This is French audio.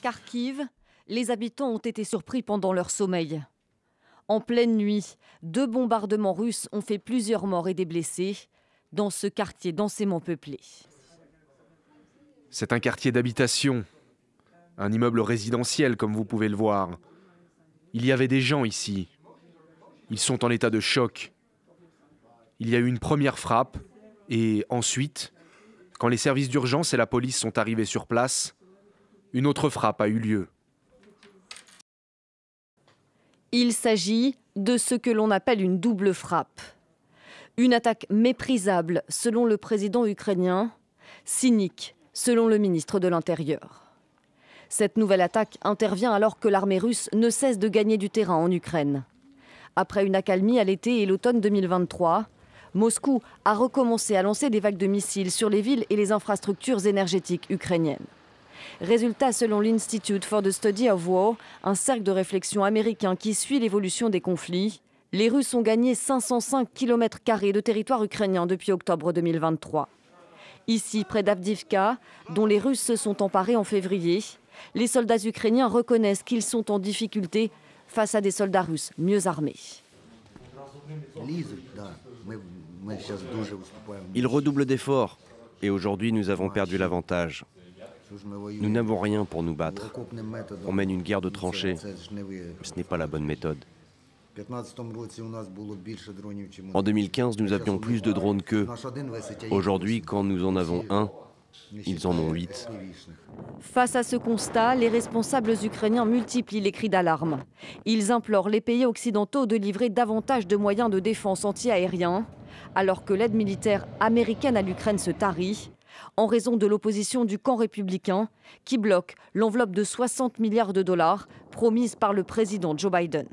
Kharkiv, les habitants ont été surpris pendant leur sommeil. En pleine nuit, deux bombardements russes ont fait plusieurs morts et des blessés dans ce quartier densément peuplé. C'est un quartier d'habitation, un immeuble résidentiel comme vous pouvez le voir. Il y avait des gens ici. Ils sont en état de choc. Il y a eu une première frappe et ensuite, quand les services d'urgence et la police sont arrivés sur place, une autre frappe a eu lieu. Il s'agit de ce que l'on appelle une double frappe. Une attaque méprisable, selon le président ukrainien, cynique, selon le ministre de l'Intérieur. Cette nouvelle attaque intervient alors que l'armée russe ne cesse de gagner du terrain en Ukraine. Après une accalmie à l'été et l'automne 2023, Moscou a recommencé à lancer des vagues de missiles sur les villes et les infrastructures énergétiques ukrainiennes. Résultat, selon l'Institute for the Study of War, un cercle de réflexion américain qui suit l'évolution des conflits, les Russes ont gagné 505 km de territoire ukrainien depuis octobre 2023. Ici, près d'Avdivka, dont les Russes se sont emparés en février, les soldats ukrainiens reconnaissent qu'ils sont en difficulté face à des soldats russes mieux armés. Ils redoublent d'efforts et aujourd'hui nous avons perdu l'avantage. Nous n'avons rien pour nous battre. On mène une guerre de tranchées. Ce n'est pas la bonne méthode. En 2015, nous avions plus de drones qu'eux. Aujourd'hui, quand nous en avons un, ils en ont huit. Face à ce constat, les responsables ukrainiens multiplient les cris d'alarme. Ils implorent les pays occidentaux de livrer davantage de moyens de défense anti alors que l'aide militaire américaine à l'Ukraine se tarit en raison de l'opposition du camp républicain qui bloque l'enveloppe de 60 milliards de dollars promise par le président Joe Biden.